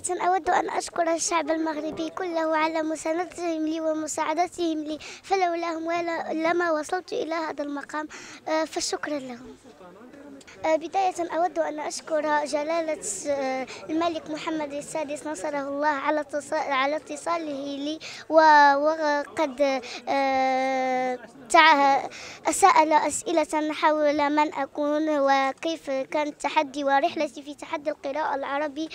بداية أود أن أشكر الشعب المغربي كله على مساندتهم لي ومساعدتهم لي فلولاهم لما وصلت إلى هذا المقام آه، فشكرا لهم آه، بداية أود أن أشكر جلالة آه، الملك محمد السادس نصره الله على على اتصاله لي وقد آه، سأل أسئلة حول من أكون وكيف كان تحدي ورحلتي في تحدي القراءة العربي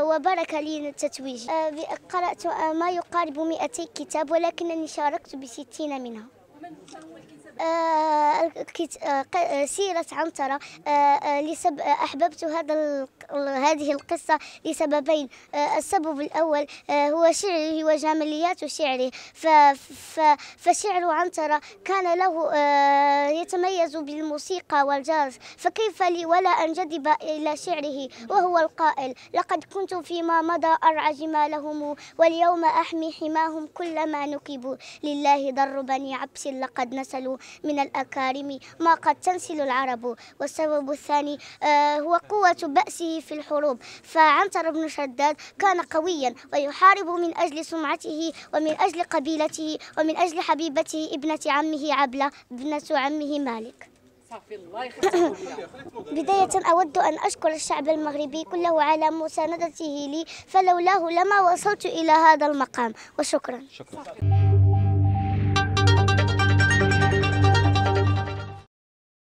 وبارك لي التتويج قرأت ما يقارب 200 كتاب ولكنني شاركت بستين منها ومن هو الكتاب آه، آه، سيرة عنترة آه، أحببت هذا هذه القصة لسببين السبب الأول هو شعره وجماليات شعره فشعر عنترة كان له يتميز بالموسيقى والجاز فكيف لي ولا أنجذب إلى شعره وهو القائل لقد كنت فيما مضى أرعى جمالهم واليوم أحمي حماهم كلما نكبوا لله ضر بني عبس لقد نسلوا من الأكارم الكريم ما قد تنسل العرب والسبب الثاني آه، هو قوة بأسه في الحروب فعنتر بن شداد كان قويا ويحارب من أجل سمعته ومن أجل قبيلته ومن أجل حبيبته ابنة عمه عبلة ابنة عمه مالك بداية أود أن أشكر الشعب المغربي كله على مساندته لي فلولاه لما وصلت إلى هذا المقام وشكرا شكرا.